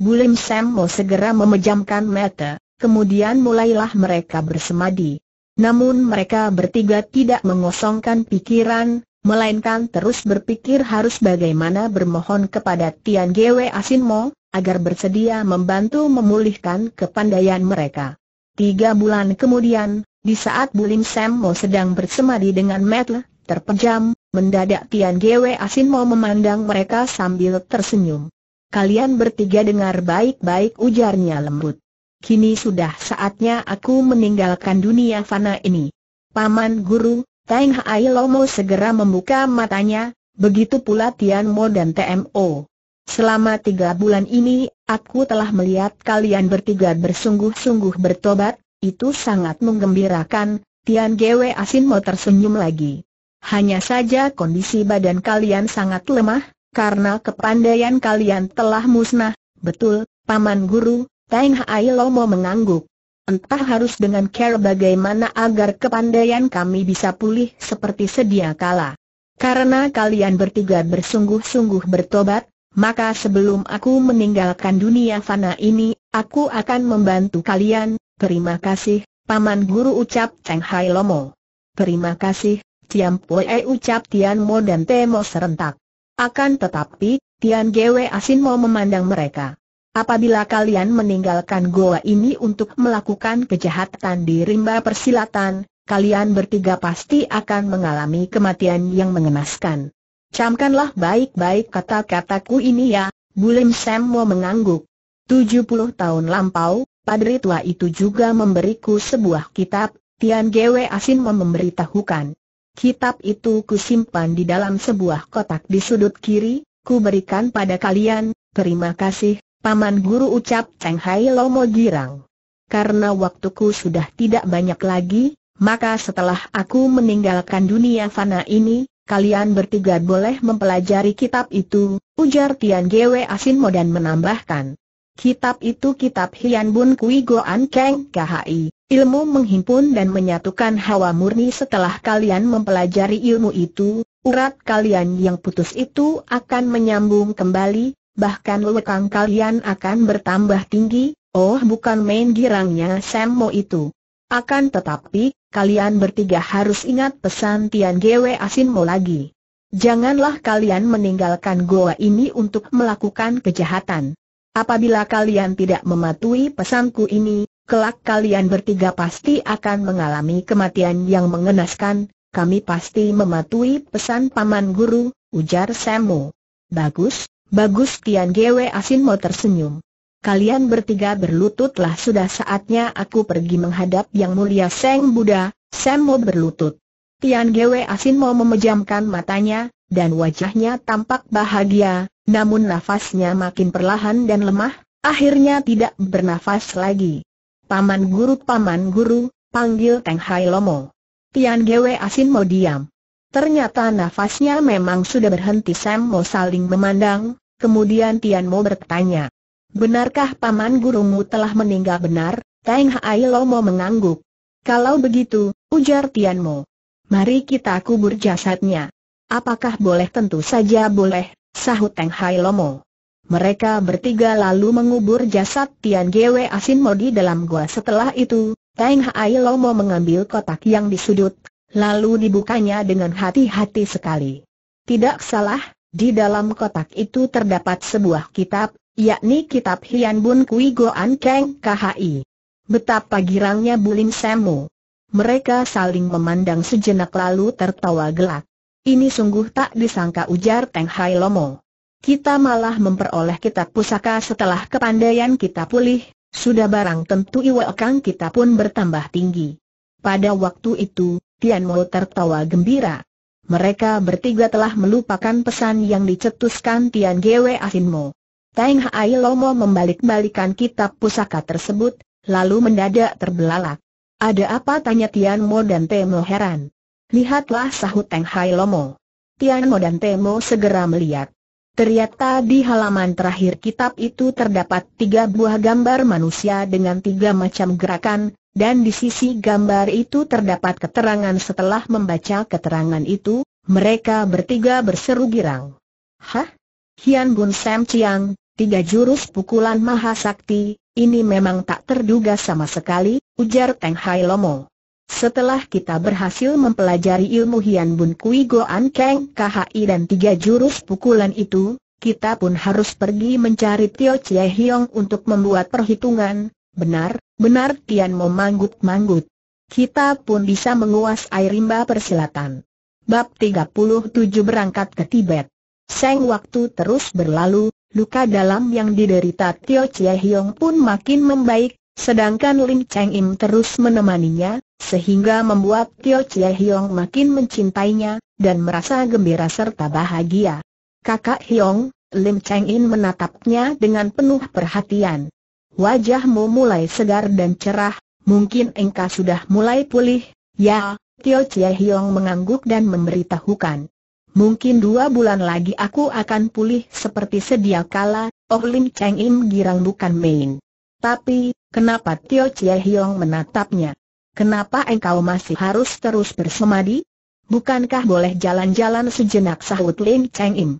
S1: Bulim Sam Mo segera memejamkan mata kemudian mulailah mereka bersemadi. Namun mereka bertiga tidak mengosongkan pikiran, melainkan terus berpikir harus bagaimana bermohon kepada Tian Gwe Mo agar bersedia membantu memulihkan kepandaian mereka. Tiga bulan kemudian, di saat Bulim Sam Mo sedang bersemadi dengan Metle, terpejam, mendadak Tian Gwe Mo memandang mereka sambil tersenyum. Kalian bertiga dengar baik-baik ujarnya lembut kini sudah saatnya aku meninggalkan dunia fana ini. Paman Guru, Teng Hai Lomo segera membuka matanya, begitu pula Tian Mo dan TMO. Selama tiga bulan ini, aku telah melihat kalian bertiga bersungguh-sungguh bertobat, itu sangat menggembirakan, Tian Gwe Asin Mo tersenyum lagi. Hanya saja kondisi badan kalian sangat lemah, karena kepandaian kalian telah musnah, betul, Paman Guru, Teng Hai Lomo mengangguk. Entah harus dengan care bagaimana agar kepandaian kami bisa pulih seperti sedia kala. Karena kalian bertiga bersungguh-sungguh bertobat, maka sebelum aku meninggalkan dunia fana ini, aku akan membantu kalian. Terima kasih, Paman Guru ucap Cheng Hai Lomo. Terima kasih, Tian Poe ucap Tian Mo dan Temo serentak. Akan tetapi, Tian Gwe Asin Mo memandang mereka. Apabila kalian meninggalkan goa ini untuk melakukan kejahatan di rimba persilatan, kalian bertiga pasti akan mengalami kematian yang mengenaskan. Camkanlah baik-baik kata-kataku ini ya, Bulim Semmo mengangguk. 70 tahun lampau, padri tua itu juga memberiku sebuah kitab, Tian Gwe Asin memberitahukan. Kitab itu kusimpan di dalam sebuah kotak di sudut kiri, Ku berikan pada kalian, terima kasih, Paman Guru ucap Cheng Hai Lomo girang. Karena waktuku sudah tidak banyak lagi, maka setelah aku meninggalkan dunia fana ini, kalian bertiga boleh mempelajari kitab itu, ujar Tian Gwe Asin Modan menambahkan. Kitab itu kitab Hian Bun Kui Goan Keng KHI, ilmu menghimpun dan menyatukan hawa murni setelah kalian mempelajari ilmu itu, urat kalian yang putus itu akan menyambung kembali, bahkan lekang kalian akan bertambah tinggi, oh bukan main girangnya Mo itu. Akan tetapi, kalian bertiga harus ingat pesan Tian Gwe Mo lagi. Janganlah kalian meninggalkan goa ini untuk melakukan kejahatan. Apabila kalian tidak mematuhi pesanku ini, kelak kalian bertiga pasti akan mengalami kematian yang mengenaskan, kami pasti mematuhi pesan Paman Guru, ujar Semu. Bagus, Bagus Tian Gwe Asinmo tersenyum. Kalian bertiga berlututlah sudah saatnya aku pergi menghadap yang mulia Seng Buddha, Semmo berlutut. Tian Gwe Asinmo memejamkan matanya, dan wajahnya tampak bahagia, namun nafasnya makin perlahan dan lemah, akhirnya tidak bernafas lagi. Paman guru, paman guru, panggil Teng Hai Lomo. Tian Gwe Asinmo diam. Ternyata nafasnya memang sudah berhenti Sam Mo saling memandang, kemudian Tian Mo bertanya. Benarkah paman gurumu telah meninggal benar? Teng Hai Lo Mo mengangguk. Kalau begitu, ujar Tian Mo. Mari kita kubur jasadnya. Apakah boleh tentu saja boleh, sahut Teng Hai Lo Mo. Mereka bertiga lalu mengubur jasad Tian Gwe Asin Mo di dalam gua setelah itu, Teng Hai Lo mengambil kotak yang di sudut, Lalu dibukanya dengan hati-hati sekali. Tidak salah, di dalam kotak itu terdapat sebuah kitab, yakni kitab Hian Bun Kui Goan Keng KHI. Betapa girangnya Bulim Semu. Mereka saling memandang sejenak lalu tertawa gelak. Ini sungguh tak disangka ujar Teng Hai Lomo. Kita malah memperoleh kitab pusaka setelah kepandaian kita pulih, sudah barang tentu iwakang kita pun bertambah tinggi. Pada waktu itu, Tian Mo tertawa gembira. Mereka bertiga telah melupakan pesan yang dicetuskan Tian Gwe Mo. Teng Hai Lomo membalik-balikan kitab pusaka tersebut, lalu mendadak terbelalak. Ada apa tanya Tian Mo dan Temo heran. Lihatlah sahut Teng Hai Lomo. Tian Mo dan Temo segera melihat. Ternyata di halaman terakhir kitab itu terdapat tiga buah gambar manusia dengan tiga macam gerakan, dan di sisi gambar itu terdapat keterangan setelah membaca keterangan itu, mereka bertiga berseru girang. Hah? Hian Bun Sam Chiang, tiga jurus pukulan mahasakti, ini memang tak terduga sama sekali, ujar Teng Hai Lomo. Setelah kita berhasil mempelajari ilmu Hian Bun Kui Go Goan Keng KHI dan tiga jurus pukulan itu, kita pun harus pergi mencari Tio Chie Hiong untuk membuat perhitungan, Benar, benar Tian memanggut-manggut. Kita pun bisa menguas air rimba persilatan. Bab 37 berangkat ke Tibet. Seng waktu terus berlalu, luka dalam yang diderita Tio Chie Hiong pun makin membaik, sedangkan Lim Cheng Im terus menemaninya, sehingga membuat Tio Chie Hiong makin mencintainya, dan merasa gembira serta bahagia. Kakak Hiong, Lim Cheng In menatapnya dengan penuh perhatian wajahmu mulai segar dan cerah, mungkin engkau sudah mulai pulih, ya, Tio Chie Hiong mengangguk dan memberitahukan. Mungkin dua bulan lagi aku akan pulih seperti sedia kala, Oh Lim Cheng Im girang bukan main. Tapi, kenapa Tio Chie Hiong menatapnya? Kenapa engkau masih harus terus bersemadi? Bukankah boleh jalan-jalan sejenak sahut Lim Cheng Im?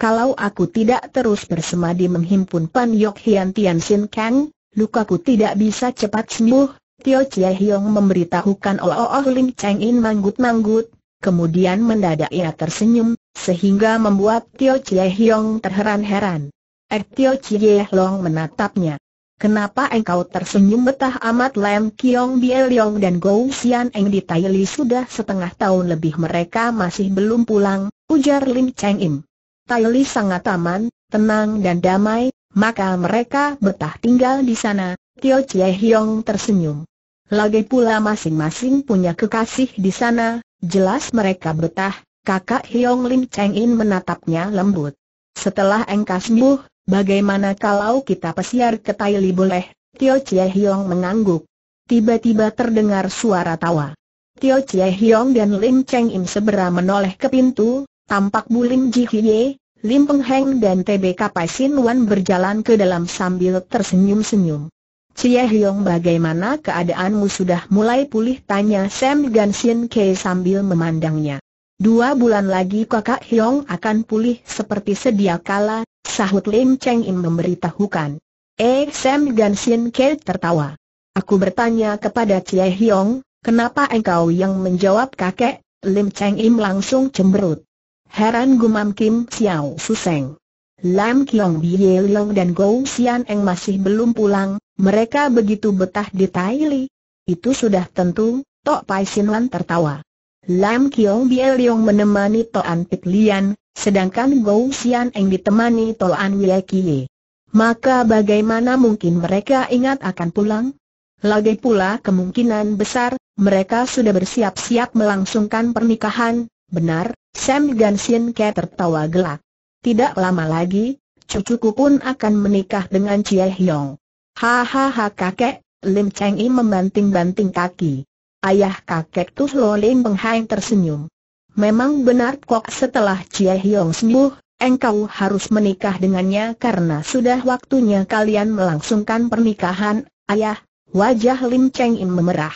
S1: Kalau aku tidak terus bersemadi menghimpun Pan Yok Hian Tian Sin Kang, lukaku tidak bisa cepat sembuh. Tio Chie Hiong memberitahukan Oh Oh, oh Lim Cheng In manggut-manggut, kemudian mendadak ia tersenyum, sehingga membuat Tio Chie Hiong terheran-heran. Eh Tio Chie Hiong menatapnya. Kenapa engkau tersenyum betah amat Lam Kiong Bie Leong dan Gou Xian Eng di Li sudah setengah tahun lebih mereka masih belum pulang, ujar Lim Cheng In. Li sangat aman, tenang dan damai, maka mereka betah tinggal di sana, Tio Chie Hiong tersenyum. Lagi pula masing-masing punya kekasih di sana, jelas mereka betah, kakak Hiong Lim Cheng In menatapnya lembut. Setelah engkau sembuh, bagaimana kalau kita pesiar ke Li boleh? Tio Chie Hiong mengangguk. Tiba-tiba terdengar suara tawa. Tio Chie Hiong dan Lim Cheng In segera menoleh ke pintu, Tampak Bulim Ji Hye, Lim Peng Heng dan TBK Pai Sin Wan berjalan ke dalam sambil tersenyum-senyum. Cie Hyong bagaimana keadaanmu sudah mulai pulih tanya Sam Gan Sin Kei sambil memandangnya. Dua bulan lagi kakak Hyong akan pulih seperti sedia kala, sahut Lim Cheng Im memberitahukan. Eh Sam Gan Sin Kei tertawa. Aku bertanya kepada Cie Hyong, kenapa engkau yang menjawab kakek? Lim Cheng Im langsung cemberut. Heran gumam Kim Xiao Suseng. Lam Kiong Bie Leong dan Gou Xian Eng masih belum pulang, mereka begitu betah di Tai Li. Itu sudah tentu, Tok Pai Sin Wan tertawa. Lam Kiong Bie Leong menemani Toan Pit Lian, sedangkan Gou Xian Eng ditemani Toan Wie Kie. Maka bagaimana mungkin mereka ingat akan pulang? Lagi pula kemungkinan besar, mereka sudah bersiap-siap melangsungkan pernikahan, benar, Sam dan Sin Ke tertawa gelak. Tidak lama lagi, cucuku pun akan menikah dengan Chie Hyong. Hahaha kakek, Lim Cheng I membanting-banting kaki. Ayah kakek tuh Lo Lim Penghang tersenyum. Memang benar kok setelah Chie Hyong sembuh, engkau harus menikah dengannya karena sudah waktunya kalian melangsungkan pernikahan, ayah. Wajah Lim Cheng Yi memerah.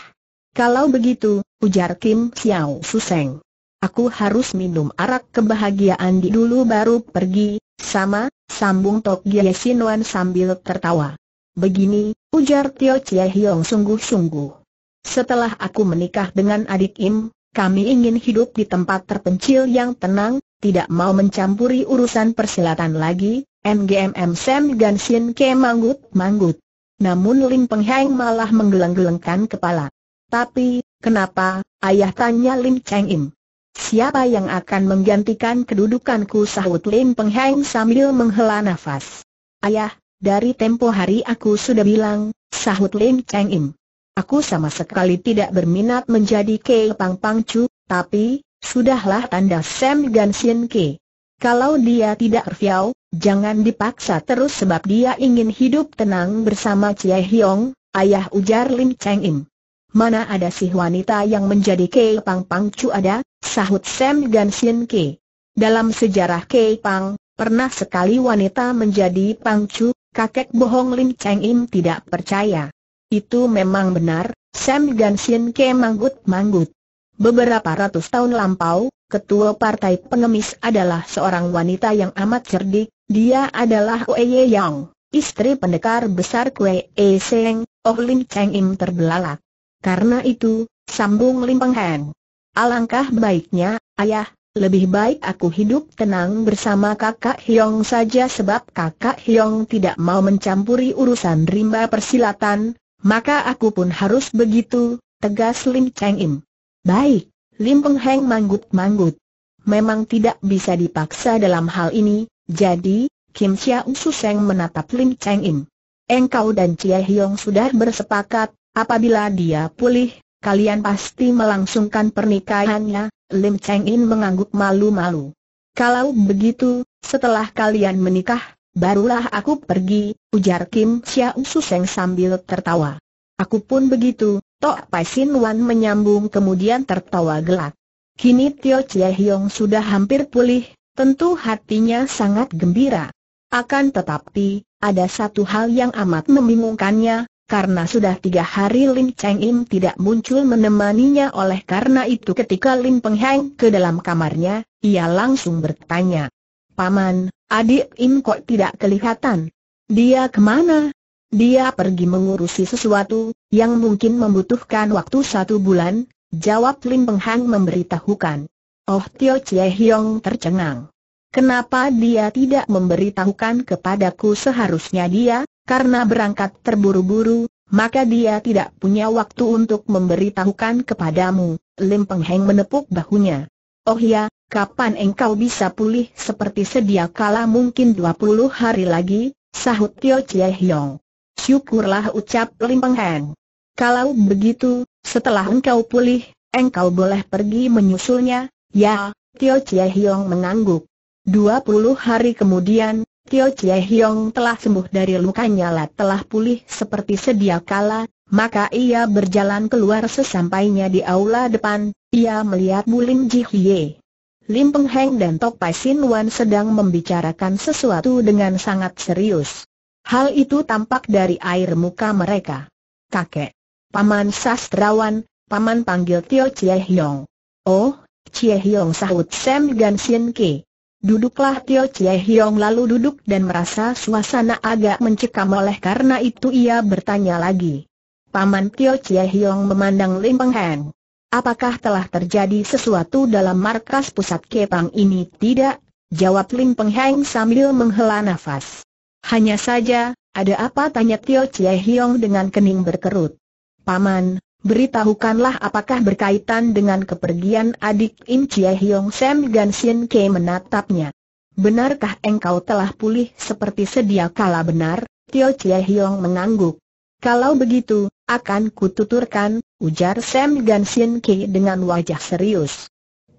S1: Kalau begitu, ujar Kim Xiao Suseng. Aku harus minum arak kebahagiaan di dulu baru pergi, sama, sambung Tok Sin Wan sambil tertawa. Begini, ujar Tio Chie Hiong sungguh-sungguh. Setelah aku menikah dengan adik Im, kami ingin hidup di tempat terpencil yang tenang, tidak mau mencampuri urusan persilatan lagi, MGMM Sam Gansin ke manggut-manggut. Namun Lim Peng Heng malah menggeleng-gelengkan kepala. Tapi, kenapa, ayah tanya Lim Cheng Im. Siapa yang akan menggantikan kedudukanku sahut Lim Pengheng sambil menghela nafas. Ayah, dari tempo hari aku sudah bilang, sahut Lim Cheng Im. Aku sama sekali tidak berminat menjadi Kei Pang Pang Chu, tapi, sudahlah tanda Sam dan Sien Ke. Kalau dia tidak Riau, jangan dipaksa terus sebab dia ingin hidup tenang bersama Cie Hiong, ayah ujar Lim Cheng Im. Mana ada sih wanita yang menjadi Kei Pang Pang Chu ada, sahut Sam Gansin Ke. Dalam sejarah Kei Pang, pernah sekali wanita menjadi pangcu, kakek bohong Lim Cheng Im tidak percaya. Itu memang benar, Sam Gansin Ke manggut-manggut. Beberapa ratus tahun lampau, ketua partai pengemis adalah seorang wanita yang amat cerdik, dia adalah Oeye Yang, istri pendekar besar Kue E Seng, Oh Lim Cheng Im terbelalak. Karena itu, sambung Lim Peng Heng. Alangkah baiknya, ayah, lebih baik aku hidup tenang bersama kakak Hyong saja sebab kakak Hyong tidak mau mencampuri urusan rimba persilatan, maka aku pun harus begitu, tegas Lim Cheng Im. Baik, Lim Peng Heng manggut-manggut. Memang tidak bisa dipaksa dalam hal ini, jadi, Kim Sia Ususeng menatap Lim Cheng Im. Engkau dan Cia Hyong sudah bersepakat, apabila dia pulih, kalian pasti melangsungkan pernikahannya, Lim Cheng In mengangguk malu-malu. Kalau begitu, setelah kalian menikah, barulah aku pergi, ujar Kim Xiao Suseng sambil tertawa. Aku pun begitu, Tok Pai Sin Wan menyambung kemudian tertawa gelak. Kini Tio Chie Hyong sudah hampir pulih, tentu hatinya sangat gembira. Akan tetapi, ada satu hal yang amat membingungkannya, karena sudah tiga hari Lim Cheng Im tidak muncul menemaninya oleh karena itu ketika Lim Peng Heng ke dalam kamarnya, ia langsung bertanya. Paman, adik Im kok tidak kelihatan? Dia kemana? Dia pergi mengurusi sesuatu, yang mungkin membutuhkan waktu satu bulan, jawab Lim Peng Heng memberitahukan. Oh Tio Chie Hiong tercengang. Kenapa dia tidak memberitahukan kepadaku seharusnya dia, karena berangkat terburu-buru, maka dia tidak punya waktu untuk memberitahukan kepadamu. Lim Peng Heng menepuk bahunya. Oh ya, kapan engkau bisa pulih seperti sedia kala mungkin 20 hari lagi, sahut Tio Chie Hiong. Syukurlah ucap Lim Peng Heng. Kalau begitu, setelah engkau pulih, engkau boleh pergi menyusulnya, ya, Tio Chie Hiong mengangguk. 20 hari kemudian, Tio Chie Hiong telah sembuh dari lukanya lah telah pulih seperti sedia kala, maka ia berjalan keluar sesampainya di aula depan, ia melihat Bulim Ji Hye. Lim Peng Heng dan Tok Pai Sin Wan sedang membicarakan sesuatu dengan sangat serius. Hal itu tampak dari air muka mereka. Kakek, Paman Sastrawan, Paman panggil Tio Chie Hiong. Oh, Chie Hiong sahut Sam Sien Ki. Duduklah Tio Chie Hiong lalu duduk dan merasa suasana agak mencekam oleh karena itu ia bertanya lagi. Paman Tio Chie Hiong memandang Lim Peng Heng. Apakah telah terjadi sesuatu dalam markas pusat Kepang ini? Tidak, jawab Lim Peng Heng sambil menghela nafas. Hanya saja, ada apa tanya Tio Chie Hiong dengan kening berkerut. Paman, beritahukanlah apakah berkaitan dengan kepergian adik Im Chie Hiong. Sam Gan Sin Ke menatapnya. Benarkah engkau telah pulih seperti sedia kala benar? Tio Chie Hiong mengangguk. Kalau begitu, akan kututurkan, ujar Sam Gan Sin Ke dengan wajah serius.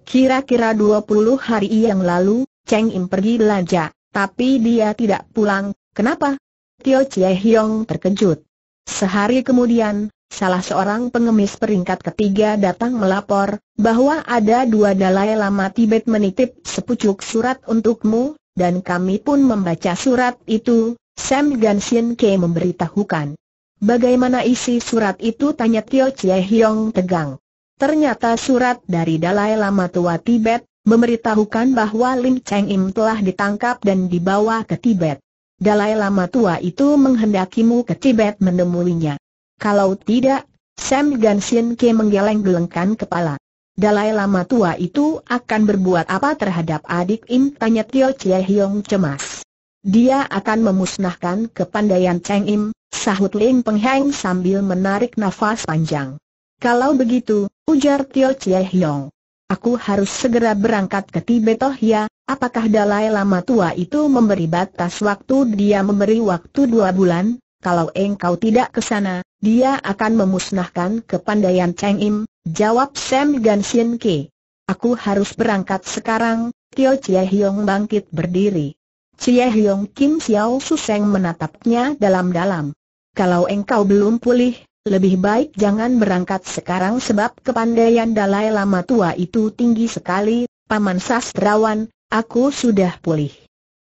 S1: Kira-kira 20 hari yang lalu, Cheng Im pergi belanja, tapi dia tidak pulang. Kenapa? Tio Chie Hiong terkejut. Sehari kemudian, salah seorang pengemis peringkat ketiga datang melapor, bahwa ada dua Dalai Lama Tibet menitip sepucuk surat untukmu, dan kami pun membaca surat itu, Sam Ganshin Ke memberitahukan. Bagaimana isi surat itu tanya Tio Chie Hiong tegang. Ternyata surat dari Dalai Lama Tua Tibet, memberitahukan bahwa Lim Cheng Im telah ditangkap dan dibawa ke Tibet. Dalai Lama Tua itu menghendakimu ke Tibet menemuinya. Kalau tidak, Sam Sin Ke menggeleng-gelengkan kepala. Dalai Lama tua itu akan berbuat apa terhadap adik Im? Tanya Tio Chie Hiong cemas. Dia akan memusnahkan kepandaian Cheng Im, sahut Ling Pengheng sambil menarik nafas panjang. Kalau begitu, ujar Tio Chie Hiong. Aku harus segera berangkat ke Tibet oh ya, apakah Dalai Lama tua itu memberi batas waktu dia memberi waktu dua bulan? kalau engkau tidak ke sana, dia akan memusnahkan kepandaian Cheng Im, jawab Sam Gan Sien Ke. Aku harus berangkat sekarang, Tio Chie Hiong bangkit berdiri. Chie Hiong Kim Xiao Suseng menatapnya dalam-dalam. Kalau engkau belum pulih, lebih baik jangan berangkat sekarang sebab kepandaian Dalai Lama tua itu tinggi sekali, Paman Sastrawan, aku sudah pulih.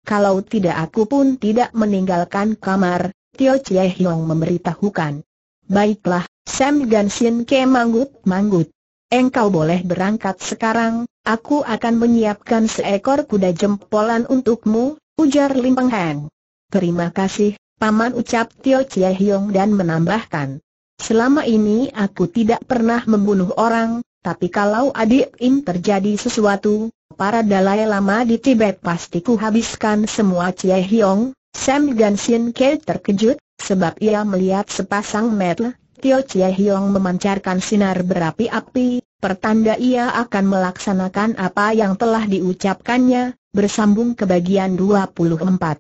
S1: Kalau tidak aku pun tidak meninggalkan kamar, Tio Chie Hiong memberitahukan. Baiklah, Sam Gansin ke manggut-manggut. Engkau boleh berangkat sekarang, aku akan menyiapkan seekor kuda jempolan untukmu, ujar Lim Peng Heng. Terima kasih, Paman ucap Tio Chie Hiong dan menambahkan. Selama ini aku tidak pernah membunuh orang, tapi kalau adik Im terjadi sesuatu, para Dalai Lama di Tibet pasti kuhabiskan semua Chie Hiong, Sam dan Sin Ke terkejut, sebab ia melihat sepasang mata, Tio Chie Hiong memancarkan sinar berapi-api, pertanda ia akan melaksanakan apa yang telah diucapkannya, bersambung ke bagian 24.